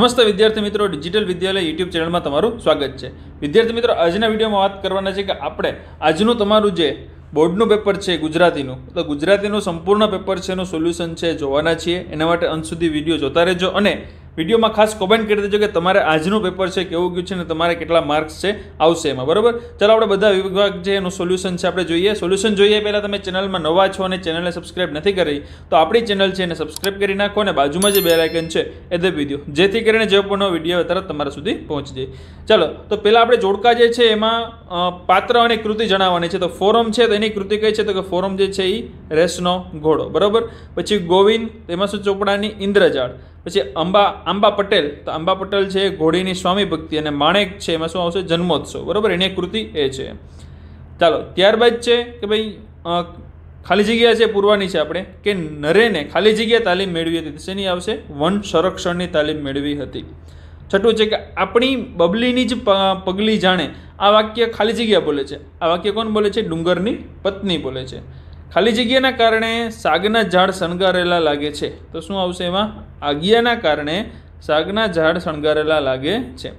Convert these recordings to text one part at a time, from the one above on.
નમસ્તે વિદ્યાર્થી મિત્રો ડિજિટલ વિદ્યાલય યુટ્યુબ ચેનલમાં તમારું સ્વાગત છે વિદ્યાર્થી મિત્રો આજના વિડીયોમાં વાત કરવાના છે કે આપણે આજનું તમારું જે બોર્ડનું પેપર છે ગુજરાતીનું તો ગુજરાતીનું સંપૂર્ણ પેપર છે એનું સોલ્યુશન છે જોવાના છીએ એના માટે અંત સુધી વિડીયો જોતા રહેજો અને વિડીયોમાં ખાસ કોમેન્ટ કરી દેજો કે તમારે આજનું પેપર છે કેવું ગયું છે ને તમારે કેટલા માર્ક્સ છે આવશે એમાં બરાબર ચાલો આપણે બધા વિભાગ છે એનું સોલ્યુશન છે આપણે જોઈએ સોલ્યુશન જોઈએ પહેલાં તમે ચેનલમાં નવા છો અને ચેનલને સબસ્ક્રાઈબ નથી કરી તો આપણી ચેનલ છે એને સબસ્ક્રાઇબ કરી નાખો અને બાજુમાં જે બેલાઇકન છે એ દબી દો જેથી કરીને જે પણ વિડીયો તરત તમારા સુધી પહોંચી જાય ચાલો તો પહેલાં આપણે જોડકા જે છે એમાં પાત્ર અને કૃતિ જણાવવાની છે તો ફોરમ છે તો એની કૃતિ કઈ છે તો કે ફોરમ જે છે એ રેસનો ઘોડો બરાબર પછી ગોવિંદ એમાં શું ચોપડાની ઇન્દ્રજાળ પછી અંબા આંબા પટેલ તો આંબા પટેલ છે ઘોડીની સ્વામી ભક્તિ અને માણેક છે એમાં શું આવશે જન્મોત્સવ બરાબર એની કૃતિ એ છે ચાલો ત્યારબાદ છે કે ભાઈ ખાલી જગ્યા છે પૂરવાની છે આપણે કે નરેને ખાલી જગ્યા તાલીમ મેળવી હતી શેની આવશે વન સંરક્ષણની તાલીમ મેળવી હતી છઠ્ઠું છે કે આપણી બબલીની જ પગલી જાણે આ વાક્ય ખાલી જગ્યા બોલે છે આ વાક્ય કોણ બોલે છે ડુંગરની પત્ની બોલે છે ખાલી જગ્યાના કારણે સાગના ઝાડ શણગારેલા લાગે છે તો શું આવશે એમાં આજ્ઞાના કારણે સાગના ઝાડ શણગારેલા લાગે છે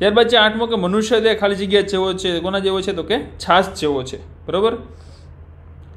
ત્યારબાદ છે આઠમો કે મનુષ્ય તે ખાલી જગ્યા જેવો છે કોના જેવો છે તો કે છાસ જેવો છે બરાબર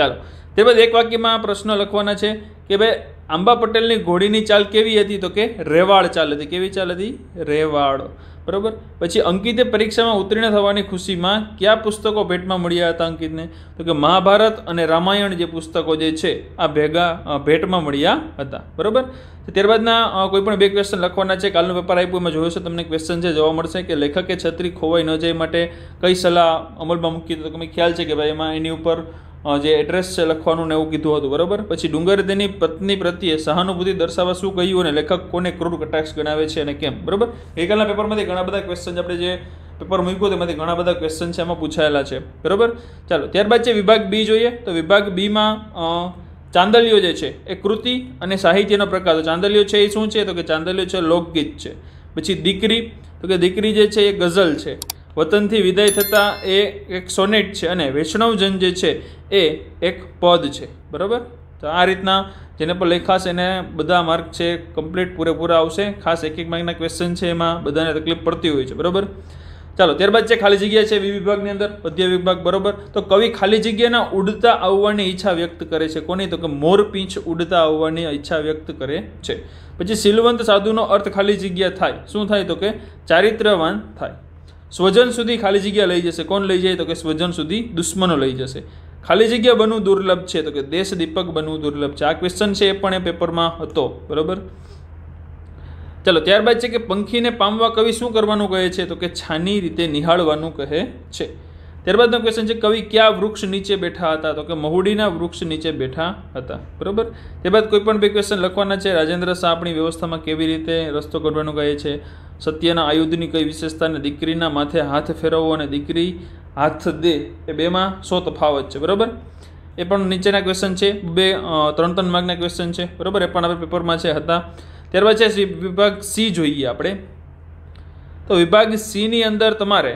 ચાલો ત્યારબાદ એક વાક્યમાં પ્રશ્ન લખવાના છે કે ભાઈ આંબા પટેલની ઘોડીની ચાલ કેવી હતી તો કે રેવાળ ચાલ હતી કેવી ચાલ હતી રેવાળ બરાબર પછી અંકિતે પરીક્ષામાં ઉત્તીર્ણ થવાની ખુશીમાં કયા પુસ્તકો ભેટમાં મળ્યા હતા અંકિતને તો કે મહાભારત અને રામાયણ જે પુસ્તકો જે છે આ ભેગા ભેટમાં મળ્યા હતા બરાબર ત્યારબાદના કોઈ પણ બે ક્વેશ્ચન લખવાના છે કાલનો પેપર આપ્યું એમાં જોયું છે તમને ક્વેશ્ચન છે જોવા મળશે કે લેખકે છત્રી ખોવાઈ ન જાય માટે કઈ સલાહ અમલમાં મૂકી તો તમે ખ્યાલ છે કે ભાઈ એમાં એની ઉપર જે એડ્રેસ છે લખવાનું ને એવું કીધું હતું બરાબર પછી ડુંગરે તેની પત્ની પ્રત્યે સહાનુભૂતિ દર્શાવવા શું કહ્યું અને લેખક કોને ક્રૂર કટાક્ષ ગણાવે છે અને કેમ બરાબર ગઈકાલના પેપરમાંથી ઘણા બધા ક્વેશ્ચન આપણે જે પેપર મૂક્યું તેમાંથી ઘણા બધા ક્વેશ્ચન છે એમાં પૂછાયેલા છે બરાબર ચાલો ત્યારબાદ છે વિભાગ બી જોઈએ તો વિભાગ બીમાં ચાંદલિયો જે છે એ કૃતિ અને સાહિત્યનો પ્રકાર તો ચાંદલિયો છે એ શું છે તો કે ચાંદલિયો છે લોકગીત છે પછી દીકરી તો કે દીકરી જે છે એ ગઝલ છે વતનથી વિદાય થતાં એ એક સોનેટ છે અને વૈષ્ણવજન જે છે એ એક પદ છે બરાબર તો આ રીતના જેને પણ લેખાશે એને બધા માર્ક છે કમ્પ્લીટ પૂરેપૂરા આવશે ખાસ એક એક માર્કના ક્વેશ્ચન છે એમાં બધાને તકલીફ પડતી હોય છે બરાબર ચાલો ત્યારબાદ જે ખાલી જગ્યા છે વિભાગની અંદર પદ્ય વિભાગ બરાબર તો કવિ ખાલી જગ્યાના ઉડતા આવવાની ઈચ્છા વ્યક્ત કરે છે કોની તો કે મોરપીંછ ઉડતા આવવાની ઈચ્છા વ્યક્ત કરે છે પછી સિલવંત સાધુનો અર્થ ખાલી જગ્યા થાય શું થાય તો કે ચારિત્રવાન થાય સ્વજન સુધી ખાલી જગ્યા લઈ જશે કોણ લઈ જાય તો કે સ્વજન સુધી દુશ્મનો લઈ જશે ખાલી જગ્યા બનવું દુર્લભ છે તો કે દેશ દીપક બનવું દુર્લભ છે આ ક્વેશ્ચન છે એ પણ એ પેપરમાં હતો બરાબર ચલો ત્યારબાદ છે કે પંખીને પામવા કવિ શું કરવાનું કહે છે તો કે છાની રીતે નિહાળવાનું કહે છે ત્યારબાદનો ક્વેશ્ચન છે કવિ ક્યાં વૃક્ષ નીચે બેઠા હતા તો કે મહુડીના વૃક્ષ નીચે બેઠા હતા બરાબર ત્યારબાદ કોઈ પણ બે ક્વેશ્ચન લખવાના છે રાજેન્દ્ર શાહ આપણી વ્યવસ્થામાં કેવી રીતે રસ્તો કાઢવાનું કહે છે સત્યના આયુધની કઈ વિશેષતાને દીકરીના માથે હાથ ફેરવવો અને દીકરી હાથ દે એ બેમાં શો તફાવત છે બરાબર એ પણ નીચેના ક્વેશ્ચન છે બે ત્રણ ત્રણ માર્કના ક્વેશ્ચન છે બરાબર એ પણ આપણે પેપરમાં છે હતા ત્યારબાદ છે વિભાગ સી જોઈએ આપણે તો વિભાગ સીની અંદર તમારે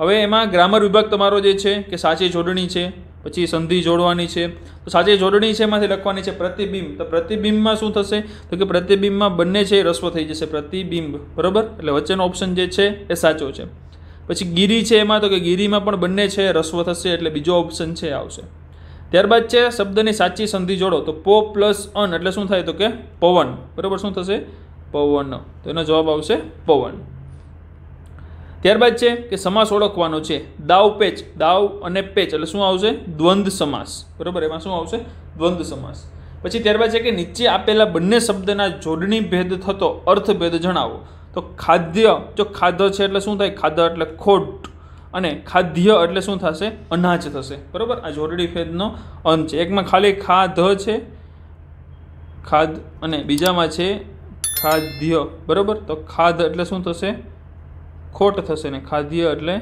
હવે એમાં ગ્રામર વિભાગ તમારો જે છે કે સાચી જોડણી છે પછી સંધિ જોડવાની છે તો સાચી જોડણી છે એમાંથી લખવાની છે પ્રતિબિંબ તો પ્રતિબિંબમાં શું થશે તો કે પ્રતિબિંબમાં બંને છે એ રસ્વ થઈ જશે પ્રતિબિંબ બરાબર એટલે વચ્ચેનો ઓપ્શન જે છે એ સાચો છે પછી ગીરી છે એમાં તો કે ગીરીમાં પણ બંને છે રસ્વ થશે એટલે બીજો ઓપ્શન છે આવશે ત્યારબાદ છે શબ્દની સાચી સંધિ જોડો તો પો પ્લસ અન એટલે શું થાય તો કે પવન બરાબર શું થશે પવન તો એનો જવાબ આવશે પવન ત્યારબાદ છે કે સમાસ ઓળખવાનો છે દાવ પેચ દાવ અને પેચ એટલે શું આવશે દ્વંદ સમાસ બરાબર એમાં શું આવશે દ્વંદ સમાસ પછી ત્યારબાદ છે કે નીચે આપેલા બંને શબ્દના જોડણી ભેદ થતો અર્થભેદ જણાવો તો ખાદ્ય જો ખાદ્ય છે એટલે શું થાય ખાદ્ય એટલે ખોટ અને ખાદ્ય એટલે શું થશે અનાજ થશે બરાબર આ જોડણી ભેદનો અંત છે એકમાં ખાલી ખાધ છે ખાદ અને બીજામાં છે ખાદ્ય બરાબર તો ખાધ એટલે શું થશે ખોટ થશે ને ખાદ્ય એટલે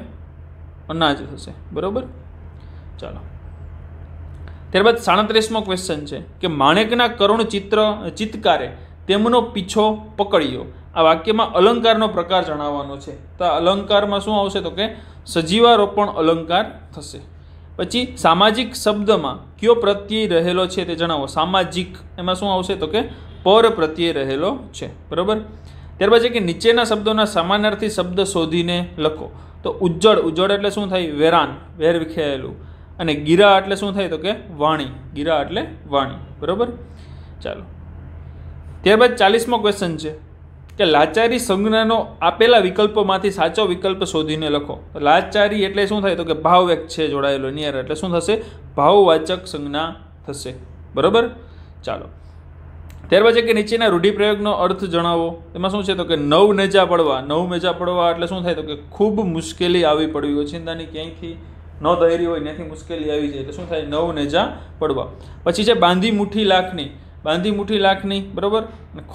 અનાજ થશે બરાબર ચાલો ત્યારબાદ સાડત્રીસમો ક્વેશ્ચન છે કે માણેકના કરુણ ચિત્ર ચિત્કારે તેમનો પીછો પકડ્યો આ વાક્યમાં અલંકારનો પ્રકાર જણાવવાનો છે તો આ અલંકારમાં શું આવશે તો કે સજીવારોપણ અલંકાર થશે પછી સામાજિક શબ્દમાં કયો પ્રત્યય રહેલો છે તે જણાવો સામાજિક એમાં શું આવશે તો કે પર પ્રત્યય રહેલો છે બરાબર ત્યારબાદ છે કે નીચેના શબ્દોના સામાનાર્થી શબ્દ શોધીને લખો તો ઉજ્જડ ઉજ્જડ એટલે શું થાય વેરાન વેર વિખેલું અને ગીરા એટલે શું થાય તો કે વાણી ગીરા એટલે વાણી બરાબર ચાલો ત્યારબાદ ચાલીસમો ક્વેશ્ચન છે કે લાચારી સંજ્ઞાનો આપેલા વિકલ્પોમાંથી સાચો વિકલ્પ શોધીને લખો લાચારી એટલે શું થાય તો કે ભાવવ્યક્ત છે જોડાયેલો નિયર એટલે શું થશે ભાવવાચક સંજ્ઞા થશે બરાબર ચાલો ત્યારબાદ છે કે નીચેના રૂઢિપ્રયોગનો અર્થ જણાવો એમાં શું છે તો કે નવ નેજા પડવા નવ મેજા પડવા એટલે શું થાય તો કે ખૂબ મુશ્કેલી આવી પડવી ઓચિંતાની ક્યાંયથી ન દહેરી હોય ત્યાંથી મુશ્કેલી આવી જાય એટલે શું થાય નવ નેજા પડવા પછી છે બાંધી મુઠ્ઠી લાખની બાંધી મુઠ્ઠી લાખની બરાબર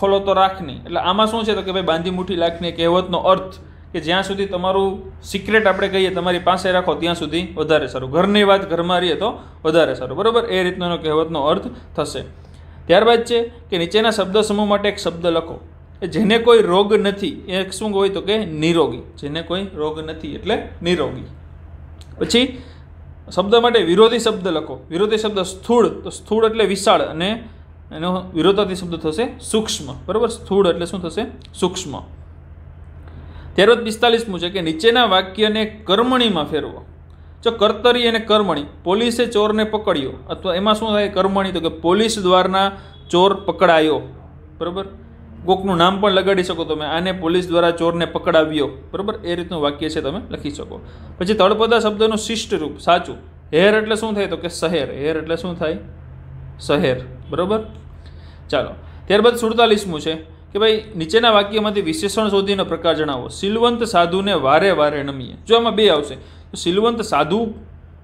ખોલો તો રાખની એટલે આમાં શું છે તો કે ભાઈ બાંધી મુઠ્ઠી લાખની કહેવતનો અર્થ કે જ્યાં સુધી તમારું સિક્રેટ આપણે કહીએ તમારી પાસે રાખો ત્યાં સુધી વધારે સારું ઘરની વાત ઘરમાં રહીએ તો વધારે સારું બરાબર એ રીતનો કહેવતનો અર્થ થશે ત્યારબાદ છે કે નીચેના શબ્દ સમૂહ માટે એક શબ્દ લખો જેને કોઈ રોગ નથી એ શું હોય તો કે નિરોગી જેને કોઈ રોગ નથી એટલે નિરોગી પછી શબ્દ માટે વિરોધી શબ્દ લખો વિરોધી શબ્દ સ્થૂળ તો સ્થૂળ એટલે વિશાળ અને એનો વિરોધાથી શબ્દ થશે સૂક્ષ્મ બરાબર સ્થૂળ એટલે શું થશે સૂક્ષ્મ ત્યારબાદ પિસ્તાલીસમું છે કે નીચેના વાક્યને કર્મણીમાં ફેરવો જો કર્તરી અને કર્મણી પોલીસે ચોરને પકડ્યો અથવા એમાં શું થાય કર્મણી તો કે પોલીસ દ્વારના ચોર પકડાયો બરાબર કોકનું નામ પણ લગાડી શકો તમે આને પોલીસ દ્વારા ચોરને પકડાવ્યો બરાબર એ રીતનું વાક્ય છે તમે લખી શકો પછી તળપદા શબ્દનું શિષ્ટ રૂપ સાચું હેર એટલે શું થાય તો કે શહેર હેર એટલે શું થાય શહેર બરાબર ચાલો ત્યારબાદ સુડતાલીસમું છે કે ભાઈ નીચેના વાક્યમાંથી વિશેષણ શોધીનો પ્રકાર જણાવો સિલવંત સાધુને વારે વારે નમીએ જો આમાં બે આવશે સિલવંત સાધુ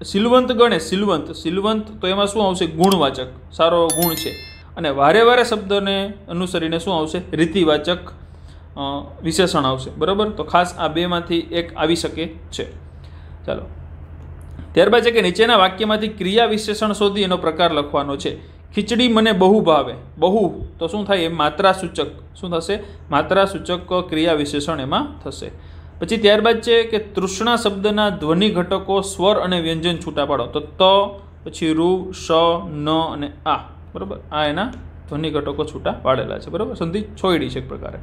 સિલવંત ગણે સિલવંત સિલવંત તો એમાં શું આવશે ગુણવાચક સારો ગુણ છે અને વારે વારે શબ્દને અનુસરીને શું આવશે રીતિવાચક વિશેષણ આવશે બરાબર તો ખાસ આ બેમાંથી એક આવી શકે છે ચાલો ત્યારબાદ છે કે નીચેના વાક્યમાંથી ક્રિયા વિશેષણ શોધી એનો પ્રકાર લખવાનો છે ખીચડી મને બહુ ભાવે બહુ તો શું થાય એ માત્રા સૂચક શું થશે માત્રા સૂચક ક્રિયા વિશેષણ એમાં થશે પછી ત્યારબાદ છે કે તૃષ્ણા શબ્દના ધ્વનિ ઘટકો સ્વર અને વ્યંજન છૂટા પાડો તો ત પછી રૂ શ ન અને આ બરાબર આ એના ધ્વનિ ઘટકો છૂટા પાડેલા છે બરાબર સંધિ છોડી છે એક પ્રકારે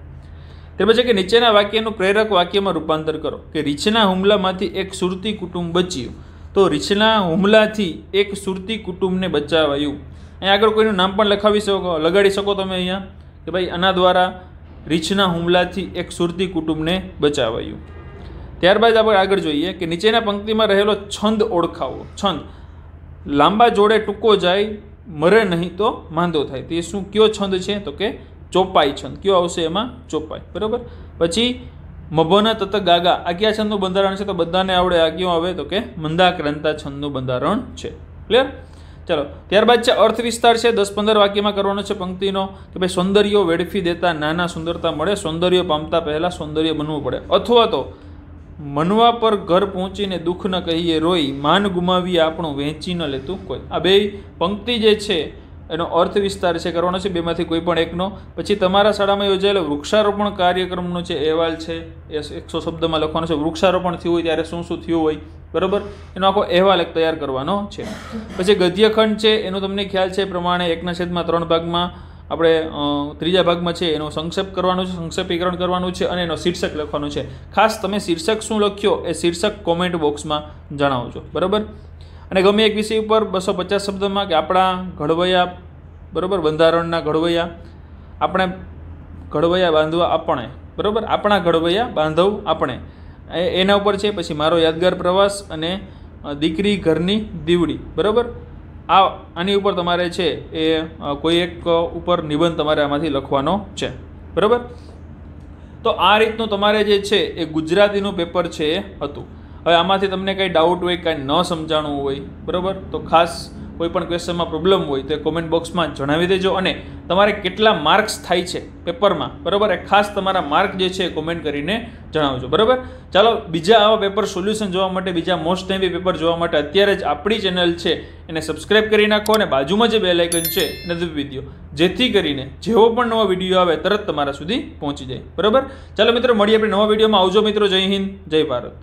ત્યાર છે કે નીચેના વાક્યનું પ્રેરક વાક્યમાં રૂપાંતર કરો કે રીછના હુમલામાંથી એક સુરતી કુટુંબ બચ્યું તો રીછના હુમલાથી એક સુરતી કુટુંબને બચાવાયું અહીંયા આગળ કોઈનું નામ પણ લખાવી શકો લગાડી શકો તમે અહીંયા કે ભાઈ આના દ્વારા રીછના હુમલાથી એક સુરતી કુટુંબને બચાવાયું ત્યારબાદ આપણે આગળ જોઈએ કે નીચેના પંક્તિમાં રહેલો છંદ ઓળખાવો છંદ લાંબા જોડે ટૂંકો જાય મરે નહીં તો માંદો થાય તે શું કયો છંદ છે તો કે ચોપાઈ છંદ કયો આવશે એમાં ચોપાઈ બરાબર પછી મભોના તત ગાગા આ કયા છંદનું બંધારણ છે તો બધાને આવડે આ કયો આવે તો કે મંદાક્રાંતા છંદનું બંધારણ છે ક્લિયર ચલો ત્યારબાદ છે અર્થ વિસ્તાર છે દસ પંદર વાક્યમાં કરવાનો છે પંક્તિનો કે ભાઈ સૌંદર્યો વેડફી દેતા નાના સુંદરતા મળે સૌંદર્ય પામતા પહેલાં સૌંદર્ય બનવું પડે અથવા તો મનવા પર ઘર પહોંચીને દુઃખ ન કહીએ રોઈ માન ગુમાવીએ આપણું વહેંચી ન લેતું કોઈ આ બે પંક્તિ જે છે એનો અર્થ વિસ્તાર છે કરવાનો છે બેમાંથી કોઈ પણ એકનો પછી તમારા શાળામાં યોજાયેલો વૃક્ષારોપણ કાર્યક્રમનો જે અહેવાલ છે એ એકસો શબ્દમાં લખવાનો છે વૃક્ષારોપણ થયું હોય ત્યારે શું શું થયું હોય બરાબર એનો આખો અહેવાલ એક તૈયાર કરવાનો છે પછી ગદ્યખંડ છે એનો તમને ખ્યાલ છે એ પ્રમાણે એકના છેદમાં ત્રણ ભાગમાં આપણે ત્રીજા ભાગમાં છે એનો સંક્ષેપ કરવાનો છે સંક્ષેપીકરણ કરવાનું છે અને એનો શીર્ષક લખવાનું છે ખાસ તમે શીર્ષક શું લખ્યો એ શીર્ષક કોમેન્ટ બોક્સમાં જણાવજો બરાબર અને ગમે એક વિષય ઉપર બસો પચાસ શબ્દમાં કે આપણા ઘડવૈયા બરાબર બંધારણના ઘડવૈયા આપણે ઘડવૈયા બાંધવા આપણે બરાબર આપણા ઘડવૈયા બાંધવ આપણે એના ઉપર છે પછી મારો યાદગાર પ્રવાસ અને દીકરી ઘરની દીવડી બરાબર આ આની ઉપર તમારે છે એ કોઈ એક ઉપર નિબંધ તમારે આમાંથી લખવાનો છે બરાબર તો આ રીતનું તમારે જે છે એ ગુજરાતીનું પેપર છે એ હતું હવે આમાંથી તમને કંઈ ડાઉટ હોય કાંઈ ન સમજાણું હોય બરાબર તો ખાસ કોઈ પણ ક્વેશ્ચનમાં પ્રોબ્લેમ હોય તો એ કોમેન્ટ બોક્સમાં જણાવી દેજો અને તમારે કેટલા માર્ક્સ થાય છે પેપરમાં બરાબર એ ખાસ તમારા માર્ક જે છે એ કોમેન્ટ કરીને જણાવજો બરાબર ચાલો બીજા આવા પેપર સોલ્યુશન જોવા માટે બીજા મોસ્ટ ટાઈમ પેપર જોવા માટે અત્યારે જ આપણી ચેનલ છે એને સબસ્ક્રાઇબ કરી નાખો અને બાજુમાં જે બે છે એને દબાવી દો જેથી કરીને જેવો પણ નવો વિડીયો આવે તરત તમારા સુધી પહોંચી જાય બરાબર ચાલો મિત્રો મળીએ આપણે નવા વિડીયોમાં આવજો મિત્રો જય હિન્દ જય ભારત